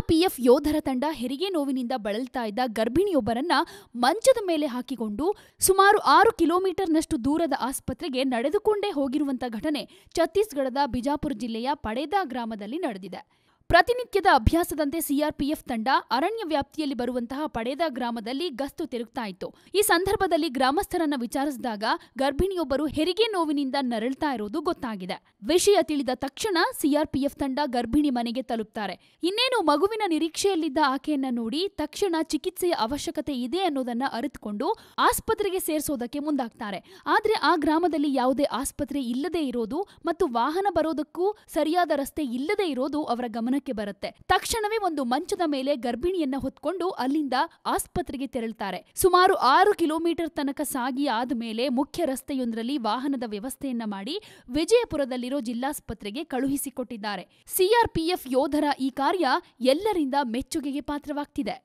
CRPF ಯೋಧರ ತಂಡ ಹೆರಿಗೆ ನೋವಿನಿಂದ ಬಳಲ್ತಾ ಇದ್ದ ಗರ್ಭಿಣಿಯೊಬ್ಬರನ್ನ ಮಂಚದ ಮೇಲೆ ಹಾಕಿಕೊಂಡು ಸುಮಾರು ಆರು ಕಿಲೋಮೀಟರ್ನಷ್ಟು ದೂರದ ಆಸ್ಪತ್ರೆಗೆ ನಡೆದುಕೊಂಡೇ ಹೋಗಿರುವಂತಹ ಘಟನೆ ಛತ್ತೀಸ್ಗಢದ ಬಿಜಾಪುರ ಜಿಲ್ಲೆಯ ಪಡೆದಾ ಗ್ರಾಮದಲ್ಲಿ ನಡೆದಿದೆ ಪ್ರತಿನಿತ್ಯದ ಅಭ್ಯಾಸದಂತೆ ಸಿಆರ್ಪಿಎಫ್ ತಂಡ ಅರಣ್ಯ ವ್ಯಾಪ್ತಿಯಲ್ಲಿ ಬರುವಂತಹ ಪಡೆದ ಗ್ರಾಮದಲ್ಲಿ ಗಸ್ತು ತಿರುಗ್ತಾ ಇತ್ತು ಈ ಸಂದರ್ಭದಲ್ಲಿ ಗ್ರಾಮಸ್ಥರನ್ನ ವಿಚಾರಿಸಿದಾಗ ಗರ್ಭಿಣಿಯೊಬ್ಬರು ಹೆರಿಗೆ ನೋವಿನಿಂದ ನರಳ್ತಾ ಇರೋದು ಗೊತ್ತಾಗಿದೆ ವಿಷಯ ತಿಳಿದ ತಕ್ಷಣ ಸಿಆರ್ಪಿಎಫ್ ತಂಡ ಗರ್ಭಿಣಿ ಮನೆಗೆ ತಲುಪ್ತಾರೆ ಇನ್ನೇನು ಮಗುವಿನ ನಿರೀಕ್ಷೆಯಲ್ಲಿದ್ದ ಆಕೆಯನ್ನ ನೋಡಿ ತಕ್ಷಣ ಚಿಕಿತ್ಸೆಯ ಅವಶ್ಯಕತೆ ಇದೆ ಅನ್ನೋದನ್ನ ಅರಿತುಕೊಂಡು ಆಸ್ಪತ್ರೆಗೆ ಸೇರಿಸೋದಕ್ಕೆ ಮುಂದಾಗ್ತಾರೆ ಆದ್ರೆ ಆ ಗ್ರಾಮದಲ್ಲಿ ಯಾವುದೇ ಆಸ್ಪತ್ರೆ ಇಲ್ಲದೆ ಇರೋದು ಮತ್ತು ವಾಹನ ಬರೋದಕ್ಕೂ ಸರಿಯಾದ ರಸ್ತೆ ಇಲ್ಲದೆ ಇರೋದು ಅವರ ಗಮನ ಗಮನಕ್ಕೆ ಬರುತ್ತೆ ತಕ್ಷಣವೇ ಒಂದು ಮಂಚದ ಮೇಲೆ ಗರ್ಭಿಣಿಯನ್ನ ಹೊತ್ಕೊಂಡು ಅಲ್ಲಿಂದ ಆಸ್ಪತ್ರೆಗೆ ತೆರಳುತ್ತಾರೆ ಸುಮಾರು ಆರು ಕಿಲೋಮೀಟರ್ ತನಕ ಸಾಗಿ ಆದ ಮೇಲೆ ಮುಖ್ಯ ರಸ್ತೆಯೊಂದರಲ್ಲಿ ವಾಹನದ ವ್ಯವಸ್ಥೆಯನ್ನ ಮಾಡಿ ವಿಜಯಪುರದಲ್ಲಿರೋ ಜಿಲ್ಲಾಸ್ಪತ್ರೆಗೆ ಕಳುಹಿಸಿಕೊಟ್ಟಿದ್ದಾರೆ ಸಿಆರ್ಪಿಎಫ್ ಯೋಧರ ಈ ಕಾರ್ಯ ಎಲ್ಲರಿಂದ ಮೆಚ್ಚುಗೆಗೆ ಪಾತ್ರವಾಗ್ತಿದೆ